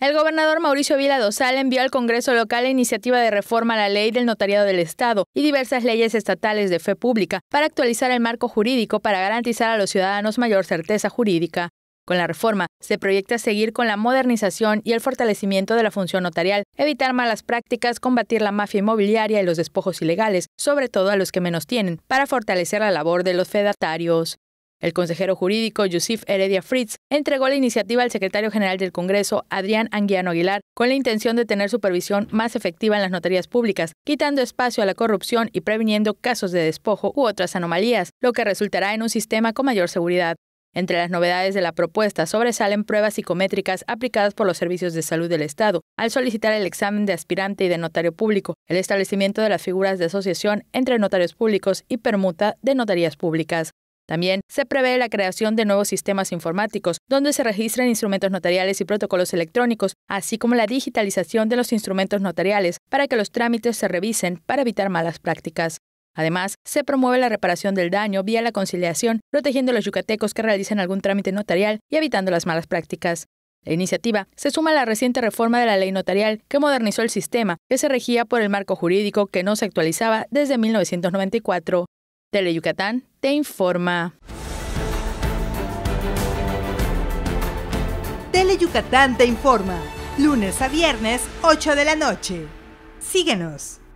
El gobernador Mauricio Vila Dosal envió al Congreso local la iniciativa de reforma a la ley del notariado del Estado y diversas leyes estatales de fe pública para actualizar el marco jurídico para garantizar a los ciudadanos mayor certeza jurídica. Con la reforma, se proyecta seguir con la modernización y el fortalecimiento de la función notarial, evitar malas prácticas, combatir la mafia inmobiliaria y los despojos ilegales, sobre todo a los que menos tienen, para fortalecer la labor de los fedatarios. El consejero jurídico Yusuf Heredia Fritz entregó la iniciativa al secretario general del Congreso, Adrián Anguiano Aguilar, con la intención de tener supervisión más efectiva en las notarías públicas, quitando espacio a la corrupción y previniendo casos de despojo u otras anomalías, lo que resultará en un sistema con mayor seguridad. Entre las novedades de la propuesta sobresalen pruebas psicométricas aplicadas por los servicios de salud del Estado al solicitar el examen de aspirante y de notario público, el establecimiento de las figuras de asociación entre notarios públicos y permuta de notarías públicas. También se prevé la creación de nuevos sistemas informáticos, donde se registren instrumentos notariales y protocolos electrónicos, así como la digitalización de los instrumentos notariales para que los trámites se revisen para evitar malas prácticas. Además, se promueve la reparación del daño vía la conciliación, protegiendo a los yucatecos que realicen algún trámite notarial y evitando las malas prácticas. La iniciativa se suma a la reciente reforma de la ley notarial que modernizó el sistema, que se regía por el marco jurídico que no se actualizaba desde 1994. Teleyucatán te informa. Teleyucatán te informa. Lunes a viernes, 8 de la noche. Síguenos.